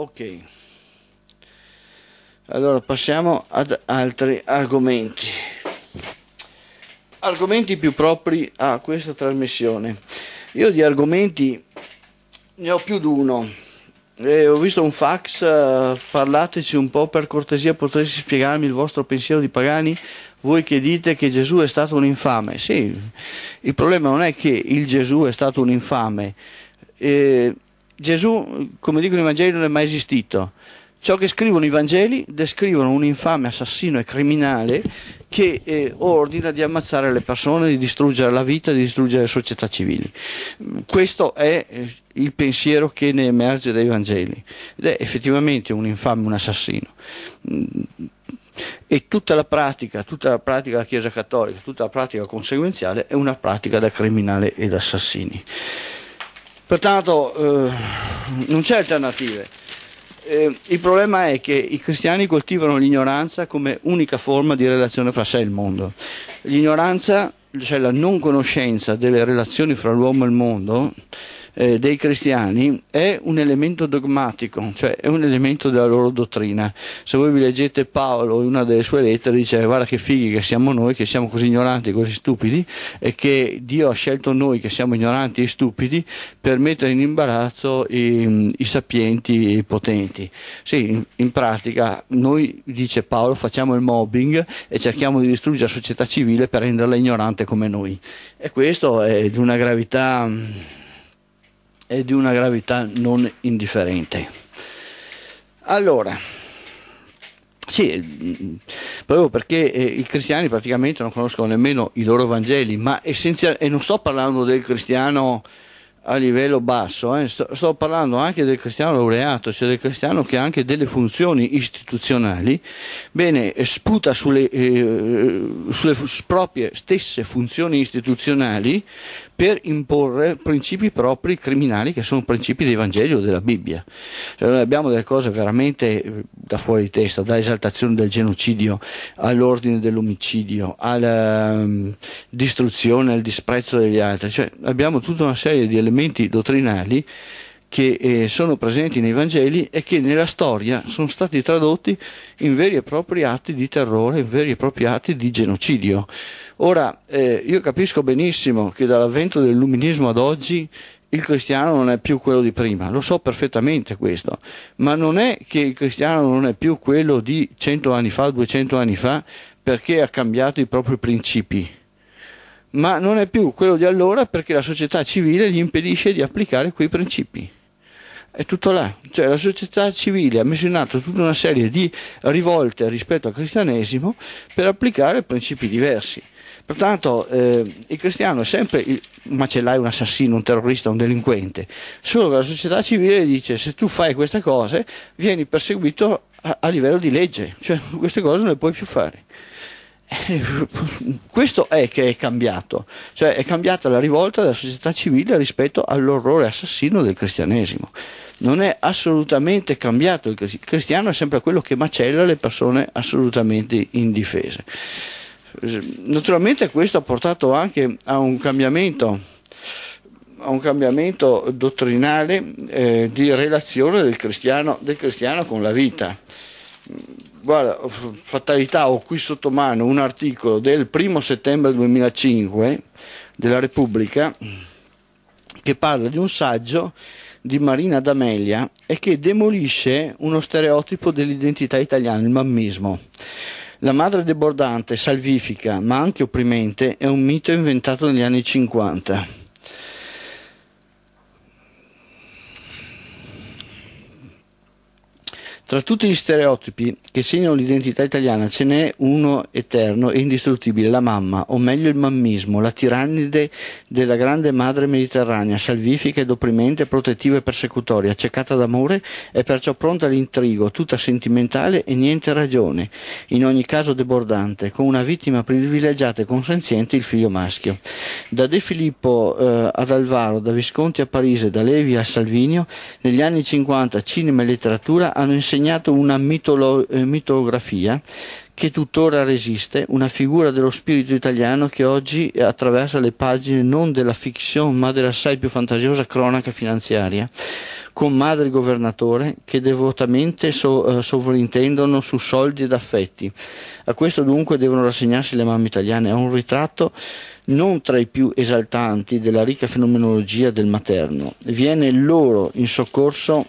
Ok, allora passiamo ad altri argomenti. Argomenti più propri a questa trasmissione. Io di argomenti ne ho più di uno. Eh, ho visto un fax, uh, parlateci un po' per cortesia, potresti spiegarmi il vostro pensiero di pagani? Voi che dite che Gesù è stato un infame. Sì, il problema non è che il Gesù è stato un infame. Eh, Gesù, come dicono i Vangeli, non è mai esistito. Ciò che scrivono i Vangeli descrivono un infame assassino e criminale che eh, ordina di ammazzare le persone, di distruggere la vita, di distruggere le società civili. Questo è eh, il pensiero che ne emerge dai Vangeli ed è effettivamente un infame, un assassino. E tutta la pratica, tutta la pratica della Chiesa Cattolica, tutta la pratica conseguenziale è una pratica da criminale ed assassini. Pertanto eh, non c'è alternative. Eh, il problema è che i cristiani coltivano l'ignoranza come unica forma di relazione fra sé e il mondo. L'ignoranza, cioè la non conoscenza delle relazioni fra l'uomo e il mondo, eh, dei cristiani è un elemento dogmatico, cioè è un elemento della loro dottrina. Se voi vi leggete Paolo in una delle sue lettere dice guarda che fighi che siamo noi, che siamo così ignoranti, e così stupidi e che Dio ha scelto noi che siamo ignoranti e stupidi per mettere in imbarazzo i, i sapienti e i potenti. Sì, in, in pratica noi, dice Paolo, facciamo il mobbing e cerchiamo di distruggere la società civile per renderla ignorante come noi. E questo è di una gravità e di una gravità non indifferente. Allora, sì, mm, proprio perché eh, i cristiani praticamente non conoscono nemmeno i loro Vangeli, ma essenzialmente, e non sto parlando del cristiano a livello basso, eh. sto, sto, parlando anche del cristiano laureato, cioè del cristiano che ha anche delle funzioni istituzionali, bene, sputa sulle, eh, sulle proprie stesse funzioni istituzionali per imporre principi propri criminali che sono principi del Vangelo o della Bibbia. Cioè, noi abbiamo delle cose veramente eh, da fuori di testa, dall'esaltazione del genocidio all'ordine dell'omicidio, alla um, distruzione, al disprezzo degli altri, cioè, abbiamo tutta una serie di elementi elementi dottrinali che eh, sono presenti nei Vangeli e che nella storia sono stati tradotti in veri e propri atti di terrore, in veri e propri atti di genocidio. Ora, eh, io capisco benissimo che dall'avvento dell'illuminismo ad oggi il cristiano non è più quello di prima, lo so perfettamente questo, ma non è che il cristiano non è più quello di 100 anni fa, 200 anni fa, perché ha cambiato i propri principi ma non è più quello di allora perché la società civile gli impedisce di applicare quei principi. È tutto là, cioè la società civile ha messo in atto tutta una serie di rivolte rispetto al cristianesimo per applicare principi diversi. Pertanto eh, il cristiano è sempre il macellaio, un assassino, un terrorista, un delinquente, solo che la società civile dice se tu fai queste cose vieni perseguito a, a livello di legge, cioè queste cose non le puoi più fare. Eh, questo è che è cambiato, cioè è cambiata la rivolta della società civile rispetto all'orrore assassino del cristianesimo. Non è assolutamente cambiato, il cristiano è sempre quello che macella le persone assolutamente indifese. Naturalmente questo ha portato anche a un cambiamento, a un cambiamento dottrinale eh, di relazione del cristiano, del cristiano con la vita guarda, fatalità, ho qui sotto mano un articolo del primo settembre 2005 della Repubblica che parla di un saggio di Marina D'Amelia e che demolisce uno stereotipo dell'identità italiana, il mammismo. La madre debordante, salvifica, ma anche opprimente, è un mito inventato negli anni 50 Tra tutti gli stereotipi che segnano l'identità italiana ce n'è uno eterno e indistruttibile, la mamma, o meglio il mammismo, la tirannide della grande madre mediterranea, salvifica ed opprimente, protettiva e persecutoria, accecata d'amore e perciò pronta all'intrigo, tutta sentimentale e niente ragione, in ogni caso debordante, con una vittima privilegiata e consenziente, il figlio maschio. Da De Filippo eh, ad Alvaro, da Visconti a Parise, da Levi a Salvinio, negli anni 50 cinema e letteratura hanno insegnato insegnato una mitolo- eh, mitografia che tuttora resiste, una figura dello spirito italiano che oggi attraversa le pagine non della fiction ma dell'assai più fantasiosa cronaca finanziaria, con madre e governatore che devotamente so- eh, sovrintendono su soldi ed affetti. A questo dunque devono rassegnarsi le mamme italiane, a un ritratto non tra i più esaltanti della ricca fenomenologia del materno. Viene loro in soccorso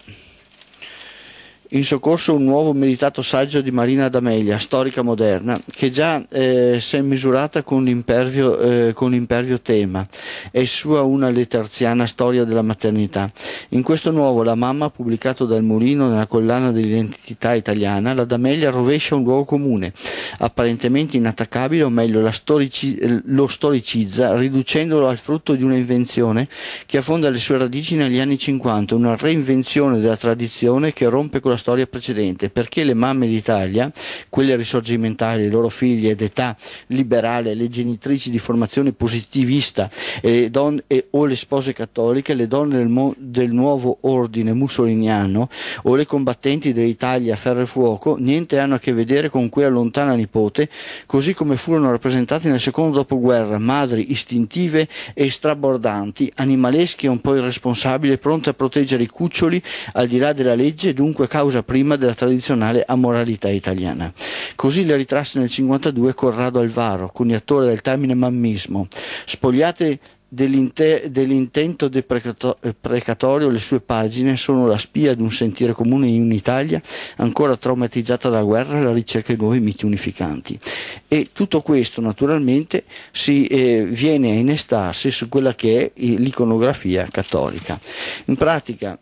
in soccorso un nuovo meditato saggio di Marina D'Amelia, storica moderna, che già eh, si è misurata con l'impervio, eh, con l'impervio tema È sua una letterziana storia della maternità. In questo nuovo La mamma, pubblicato dal Mulino nella collana dell'identità italiana, la D'Amelia rovescia un luogo comune, apparentemente inattaccabile, o meglio storici, lo storicizza, riducendolo al frutto di un'invenzione che affonda le sue radici negli anni 50, una reinvenzione della tradizione che rompe con la storia precedente, perché le mamme d'Italia, quelle risorgimentali, le loro figlie d'età liberale, le genitrici di formazione positivista e don- e, o le spose cattoliche, le donne del, mo- del nuovo ordine mussoliniano o le combattenti dell'Italia a ferro e fuoco, niente hanno a che vedere con quella lontana nipote, così come furono rappresentate nel secondo dopoguerra, madri istintive e strabordanti, animaleschi e un po' irresponsabili, pronte a proteggere i cuccioli al di là della legge, dunque causa sposa prima della tradizionale amoralità italiana. Così le ritrasse nel 1952 Corrado Alvaro, coniatore del termine mammismo, spogliate dell'intento deprecatorio le sue pagine sono la spia di un sentire comune in un'Italia ancora traumatizzata dalla guerra e alla ricerca di nuovi miti unificanti. E tutto questo naturalmente si, eh, viene a innestarsi su quella che è l'iconografia cattolica. In pratica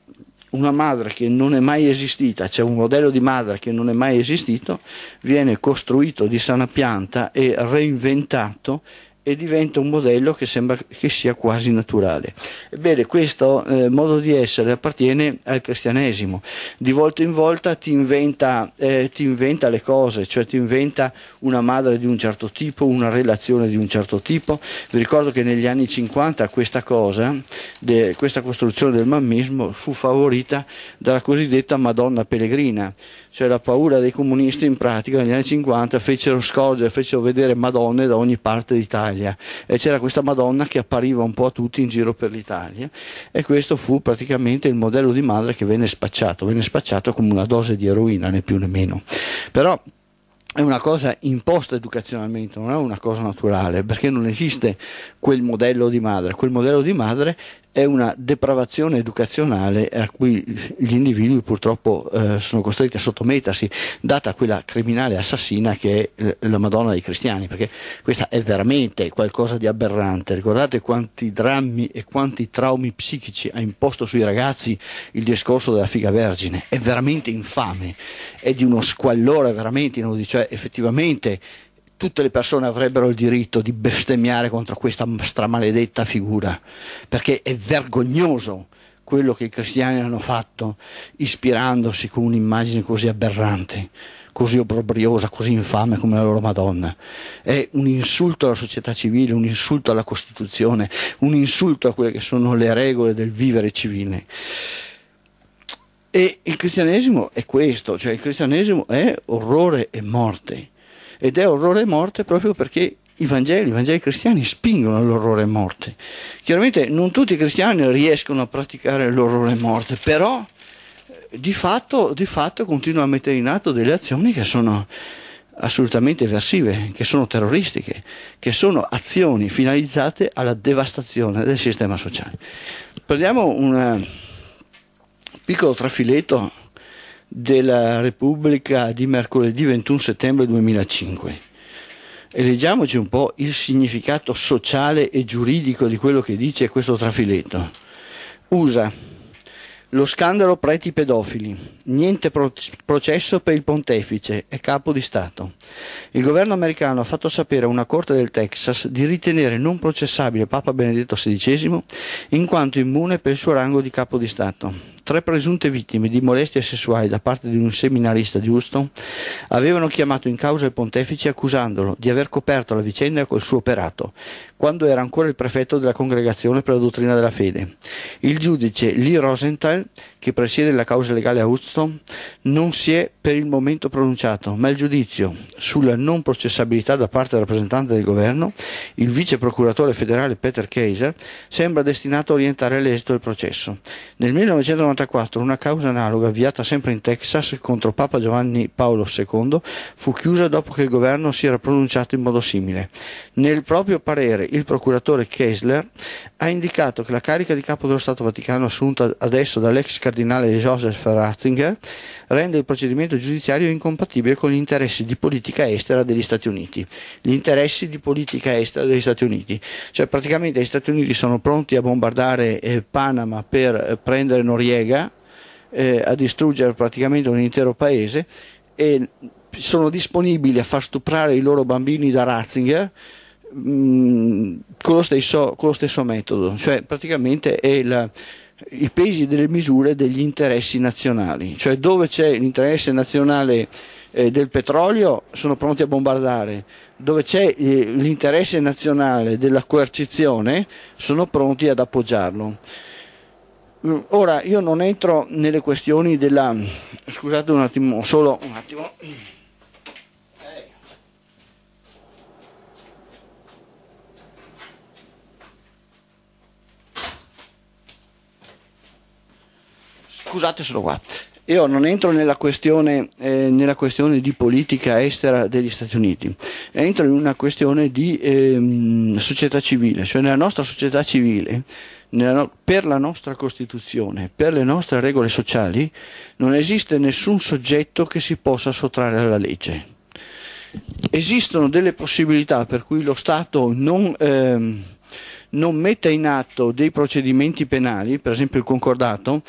una madre che non è mai esistita, c'è cioè un modello di madre che non è mai esistito, viene costruito di sana pianta e reinventato e diventa un modello che sembra che sia quasi naturale. Ebbene, questo eh, modo di essere appartiene al cristianesimo. Di volta in volta ti inventa, eh, ti inventa le cose, cioè ti inventa una madre di un certo tipo, una relazione di un certo tipo. Vi ricordo che negli anni 50 questa cosa, de, questa costruzione del mammismo, fu favorita dalla cosiddetta Madonna Pellegrina cioè la paura dei comunisti in pratica negli anni 50 fecero scorgere, fecero vedere Madonne da ogni parte d'Italia e c'era questa Madonna che appariva un po' a tutti in giro per l'Italia e questo fu praticamente il modello di madre che venne spacciato, venne spacciato come una dose di eroina, né più né meno. Però è una cosa imposta educazionalmente, non è una cosa naturale, perché non esiste quel modello di madre. Quel modello di madre è una depravazione educazionale a cui gli individui purtroppo eh, sono costretti a sottomettersi, data quella criminale assassina che è eh, la Madonna dei cristiani, perché questa è veramente qualcosa di aberrante. Ricordate quanti drammi e quanti traumi psichici ha imposto sui ragazzi il discorso della figa vergine, è veramente infame, è di uno squallore veramente inaudito, cioè effettivamente tutte le persone avrebbero il diritto di bestemmiare contro questa stramaledetta figura, perché è vergognoso quello che i cristiani hanno fatto ispirandosi con un'immagine così aberrante, così obbrobriosa, così infame come la loro Madonna. È un insulto alla società civile, un insulto alla Costituzione, un insulto a quelle che sono le regole del vivere civile. E il cristianesimo è questo, cioè il cristianesimo è orrore e morte ed è orrore e morte proprio perché i Vangeli, i Vangeli cristiani spingono all'orrore e morte. Chiaramente non tutti i cristiani riescono a praticare l'orrore e morte, però eh, di fatto, di fatto continua a mettere in atto delle azioni che sono assolutamente versive, che sono terroristiche, che sono azioni finalizzate alla devastazione del sistema sociale. Prendiamo un eh, piccolo trafiletto della Repubblica di mercoledì 21 settembre 2005 e leggiamoci un po' il significato sociale e giuridico di quello che dice questo trafiletto. USA. Lo scandalo preti pedofili. Niente pro- processo per il pontefice è capo di Stato. Il governo americano ha fatto sapere a una corte del Texas di ritenere non processabile Papa Benedetto XVI in quanto immune per il suo rango di capo di Stato tre presunte vittime di molestie sessuali da parte di un seminarista di Houston avevano chiamato in causa il pontefice accusandolo di aver coperto la vicenda col suo operato, quando era ancora il prefetto della congregazione per la dottrina della fede. Il giudice Lee Rosenthal, che presiede la causa legale a Houston, non si è per il momento pronunciato, ma il giudizio sulla non processabilità da parte del rappresentante del governo, il vice procuratore federale Peter Kaiser, sembra destinato a orientare l'esito del processo. Nel 1994 1984 una causa analoga avviata sempre in Texas contro Papa Giovanni Paolo II fu chiusa dopo che il governo si era pronunciato in modo simile. Nel proprio parere il procuratore Kessler ha indicato che la carica di capo dello Stato Vaticano assunta adesso dall'ex cardinale Joseph Ratzinger rende il procedimento giudiziario incompatibile con gli interessi di politica estera degli Stati Uniti. Gli interessi di politica estera degli Stati Uniti. Cioè praticamente gli Stati Uniti sono pronti a bombardare eh, Panama per eh, prendere Noriega, eh, a distruggere praticamente un intero paese e sono disponibili a far stuprare i loro bambini da Ratzinger mm, con, lo stesso, con, lo stesso, metodo, cioè praticamente è la, i pesi delle misure degli interessi nazionali, cioè dove c'è l'interesse nazionale eh, del petrolio sono pronti a bombardare, dove c'è eh, l'interesse nazionale della coercizione sono pronti ad appoggiarlo. Mm, ora io non entro nelle questioni della... scusate un attimo, solo un attimo. Scusate, sono qua. Io non entro nella questione, eh, nella questione, di politica estera degli Stati Uniti, entro in una questione di eh, società civile, cioè nella nostra società civile, no- per la nostra Costituzione, per le nostre regole sociali, non esiste nessun soggetto che si possa sottrarre alla legge. Esistono delle possibilità per cui lo Stato non... Ehm, non metta in atto dei procedimenti penali, per esempio il concordato,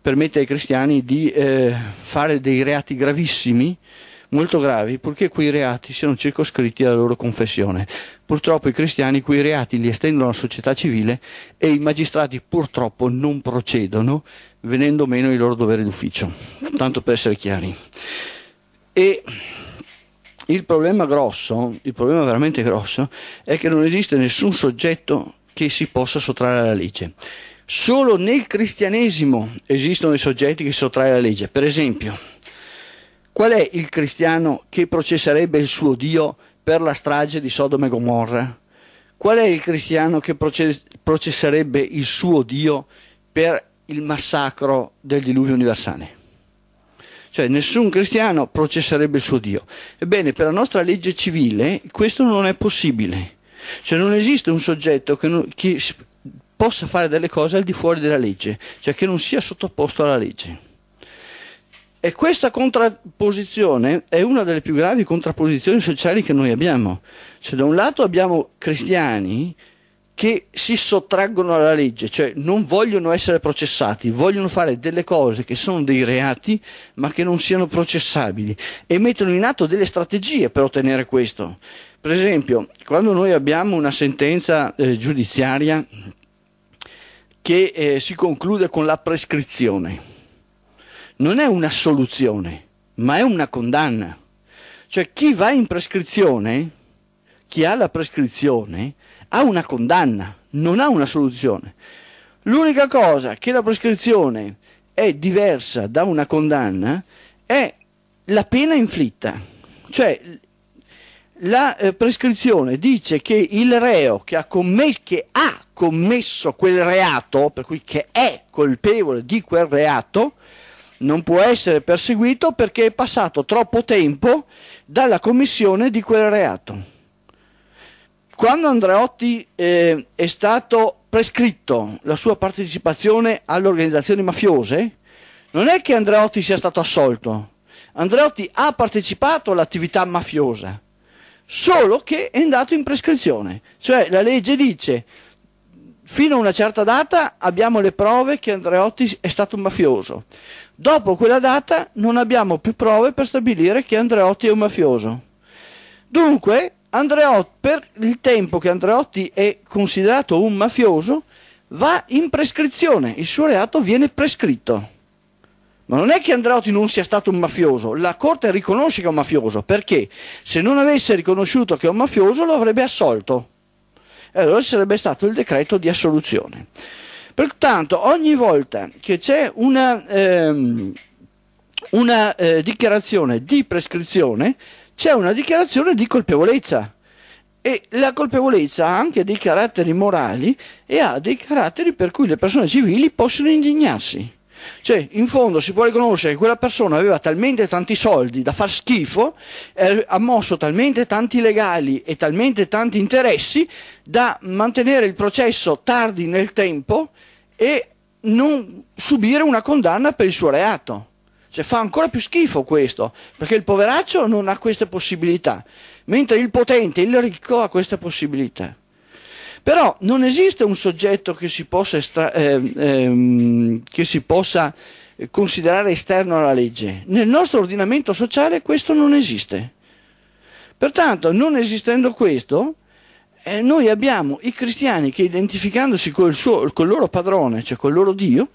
permette ai cristiani di eh, fare dei reati gravissimi, molto gravi, purché quei reati siano circoscritti alla loro confessione. Purtroppo i cristiani quei reati li estendono alla società civile e i magistrati purtroppo non procedono, venendo meno i loro doveri d'ufficio, tanto per essere chiari. E il problema grosso, il problema veramente grosso, è che non esiste nessun soggetto che si possa sottrarre alla legge. Solo nel cristianesimo esistono i soggetti che sottrae la legge. Per esempio, qual è il cristiano che processerebbe il suo Dio per la strage di Sodoma e Gomorra? Qual è il cristiano che processerebbe il suo Dio per il massacro del diluvio universale? Cioè nessun cristiano processerebbe il suo Dio. Ebbene, per la nostra legge civile questo non è possibile. Cioè non esiste un soggetto che, che possa fare delle cose al di fuori della legge, cioè che non sia sottoposto alla legge. E questa contrapposizione è una delle più gravi contrapposizioni sociali che noi abbiamo. Cioè, da un lato abbiamo cristiani che si sottraggono alla legge, cioè non vogliono essere processati, vogliono fare delle cose che sono dei reati ma che non siano processabili e mettono in atto delle strategie per ottenere questo. Per esempio, quando noi abbiamo una sentenza eh, giudiziaria che eh, si conclude con la prescrizione. Non è una soluzione, ma è una condanna. Cioè chi va in prescrizione, chi ha la prescrizione, ha una condanna, non ha una soluzione. L'unica cosa che la prescrizione è diversa da una condanna è la pena inflitta. Cioè la eh, prescrizione dice che il reo che ha, che ha commesso quel reato, per cui che è colpevole di quel reato, non può essere perseguito perché è passato troppo tempo dalla commissione di quel reato. Quando Andreotti eh, è stato prescritto la sua partecipazione alle organizzazioni mafiose, non è che Andreotti sia stato assolto. Andreotti ha partecipato all'attività mafiosa, solo che è andato in prescrizione. Cioè la legge dice fino a una certa data abbiamo le prove che Andreotti è stato un mafioso. Dopo quella data non abbiamo più prove per stabilire che Andreotti è un mafioso. Dunque, Andreotti, per il tempo che Andreotti è considerato un mafioso, va in prescrizione, il suo reato viene prescritto. Ma non è che Andreotti non sia stato un mafioso, la Corte riconosce che è un mafioso, perché se non avesse riconosciuto che è un mafioso lo avrebbe assolto. E eh, allora sarebbe stato il decreto di assoluzione. Pertanto, ogni volta che c'è una, ehm, una eh, dichiarazione di prescrizione, c'è una dichiarazione di colpevolezza. E la colpevolezza ha anche dei caratteri morali e ha dei caratteri per cui le persone civili possono indignarsi. Cioè, in fondo si può riconoscere che quella persona aveva talmente tanti soldi da far schifo, eh, ha mosso talmente tanti legali e talmente tanti interessi da mantenere il processo tardi nel tempo e non subire una condanna per il suo reato. Cioè, fa ancora più schifo questo, perché il poveraccio non ha queste possibilità, mentre il potente, il ricco ha queste possibilità. Però non esiste un soggetto che si possa, estra- ehm, ehm, che si possa eh, considerare esterno alla legge. Nel nostro ordinamento sociale questo non esiste. Pertanto, non esistendo questo, eh, noi abbiamo i cristiani che identificandosi col, suo, col, loro padrone, cioè col loro Dio,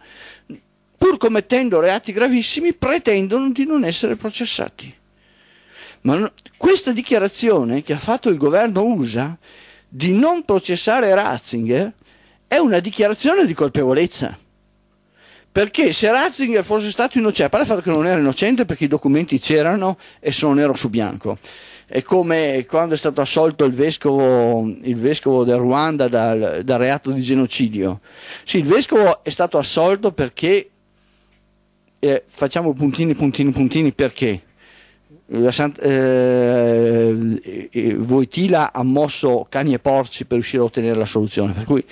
pur commettendo reati gravissimi, pretendono di non essere processati. Ma no, questa dichiarazione che ha fatto il governo USA di non processare Ratzinger è una dichiarazione di colpevolezza. Perché se Ratzinger fosse stato innocente, a parte il fatto che non era innocente perché i documenti c'erano e sono nero su bianco, è come quando è stato assolto il vescovo, il vescovo del Ruanda dal, dal reato di genocidio. Sì, il vescovo è stato assolto perché, eh, facciamo puntini, puntini, puntini, perché? La Sant- eh, eh, eh Voitila ha mosso cani e porci per riuscire a ottenere la soluzione, per cui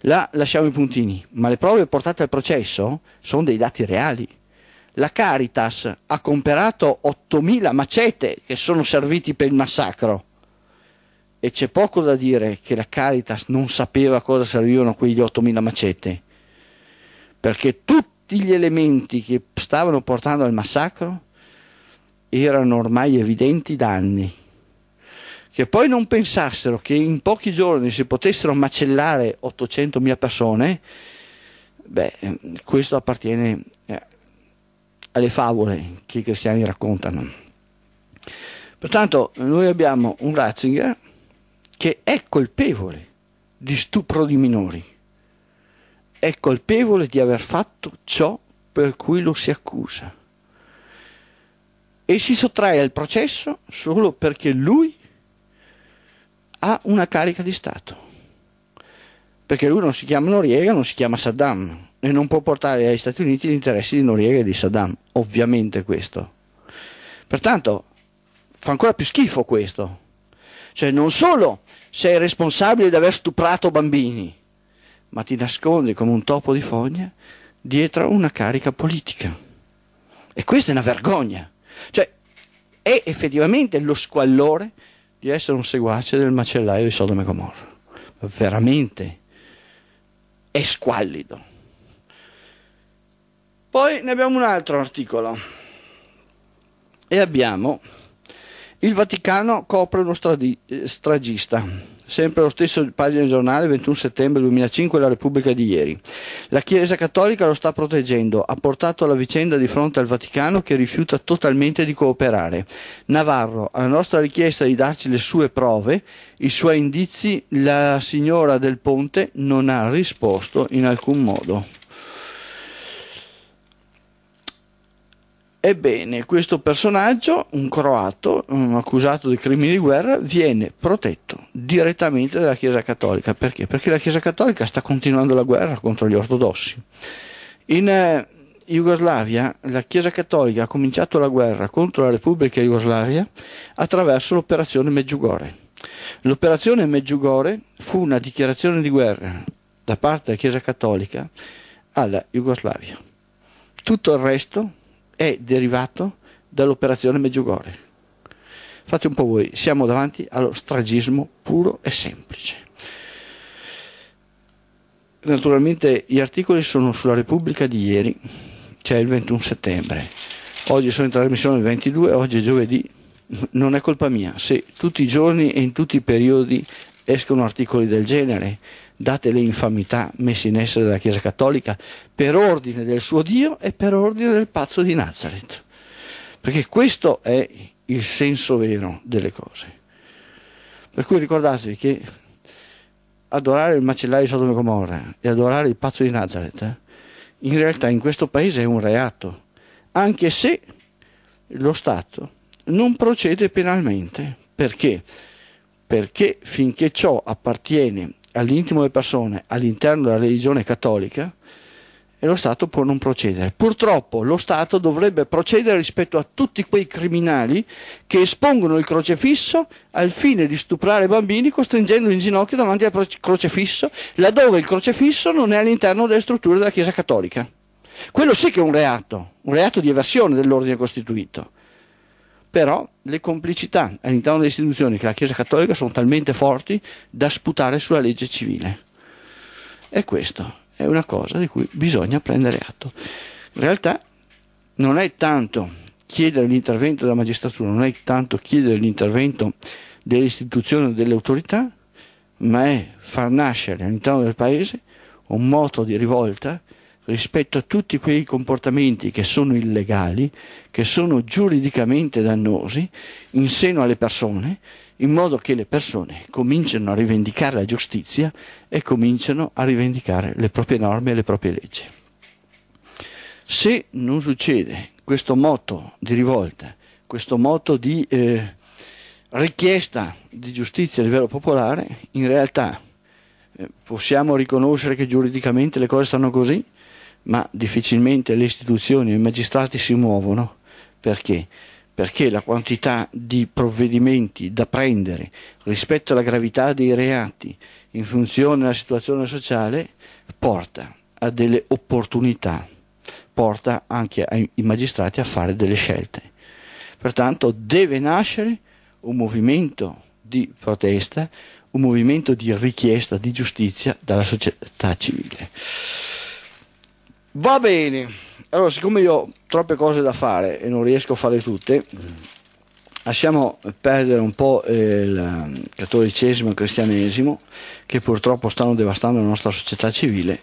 là lasciamo i puntini, ma le prove portate al processo sono dei dati reali. La Caritas ha comperato 8.000 macete che sono serviti per il massacro e c'è poco da dire che la Caritas non sapeva cosa servivano quegli 8.000 macete, perché tutti gli elementi che stavano portando al massacro erano ormai evidenti da anni. Che poi non pensassero che in pochi giorni si potessero macellare 800.000 persone, beh, questo appartiene eh, alle favole che i cristiani raccontano. Pertanto noi abbiamo un Ratzinger che è colpevole di stupro di minori, è colpevole di aver fatto ciò per cui lo si accusa e si sottrae al processo solo perché lui ha una carica di Stato. Perché lui non si chiama Noriega, non si chiama Saddam e non può portare agli Stati Uniti gli interessi di Noriega e di Saddam, ovviamente questo. Pertanto fa ancora più schifo questo. Cioè non solo sei responsabile di aver stuprato bambini, ma ti nascondi come un topo di fogna dietro una carica politica. E questa è una vergogna. Cioè, è effettivamente lo squallore di essere un seguace del macellaio di Sodome e Gomorra. Veramente è squallido. Poi ne abbiamo un altro articolo e abbiamo il Vaticano copre uno stradi- eh, stragista. Sempre lo stesso pagina del giornale, 21 settembre 2005, la Repubblica di ieri. La Chiesa Cattolica lo sta proteggendo, ha portato la vicenda di fronte al Vaticano che rifiuta totalmente di cooperare. Navarro, alla nostra richiesta di darci le sue prove, i suoi indizi, la signora del Ponte non ha risposto in alcun modo. Ebbene, questo personaggio, un croato um, accusato di crimini di guerra, viene protetto direttamente dalla Chiesa Cattolica. Perché? Perché la Chiesa Cattolica sta continuando la guerra contro gli ortodossi. In eh, Jugoslavia la Chiesa Cattolica ha cominciato la guerra contro la Repubblica Jugoslavia attraverso l'operazione Meggiugore. L'operazione Meggiugore fu una dichiarazione di guerra da parte della Chiesa Cattolica alla Jugoslavia. Tutto il resto è derivato dall'operazione Meggiugorje. Fate un po' voi, siamo davanti allo stragismo puro e semplice. Naturalmente gli articoli sono sulla Repubblica di ieri, cioè il 21 settembre. Oggi sono in trasmissione il 22, oggi è giovedì. Non è colpa mia se tutti i giorni e in tutti i periodi escono articoli del genere date le infamità messe in essere dalla Chiesa Cattolica per ordine del suo Dio e per ordine del pazzo di Nazareth. Perché questo è il senso vero delle cose. Per cui ricordatevi che adorare il macellaio di Sodome e Gomorra e adorare il pazzo di Nazareth, eh, in realtà in questo paese è un reato, anche se lo Stato non procede penalmente. Perché? Perché finché ciò appartiene all'intimo delle persone all'interno della religione cattolica e lo Stato può non procedere. Purtroppo lo Stato dovrebbe procedere rispetto a tutti quei criminali che espongono il crocefisso al fine di stuprare bambini costringendoli in ginocchio davanti al crocefisso, laddove il crocefisso non è all'interno delle strutture della Chiesa Cattolica. Quello sì che è un reato, un reato di eversione dell'ordine costituito però le complicità all'interno delle istituzioni che la Chiesa Cattolica sono talmente forti da sputare sulla legge civile. E questo è una cosa di cui bisogna prendere atto. In realtà non è tanto chiedere l'intervento della magistratura, non è tanto chiedere l'intervento delle istituzioni o delle autorità, ma è far nascere all'interno del Paese un moto di rivolta rispetto a tutti quei comportamenti che sono illegali, che sono giuridicamente dannosi in seno alle persone, in modo che le persone cominciano a rivendicare la giustizia e cominciano a rivendicare le proprie norme e le proprie leggi. Se non succede questo moto di rivolta, questo moto di eh, richiesta di giustizia a livello popolare, in realtà eh, possiamo riconoscere che giuridicamente le cose stanno così? ma difficilmente le istituzioni e i magistrati si muovono. Perché? Perché la quantità di provvedimenti da prendere rispetto alla gravità dei reati in funzione della situazione sociale porta a delle opportunità, porta anche ai magistrati a fare delle scelte. Pertanto deve nascere un movimento di protesta, un movimento di richiesta di giustizia dalla società civile. Va bene, allora siccome io ho troppe cose da fare e non riesco a fare tutte, lasciamo perdere un po' eh, il cattolicesimo e il cristianesimo che purtroppo stanno devastando la nostra società civile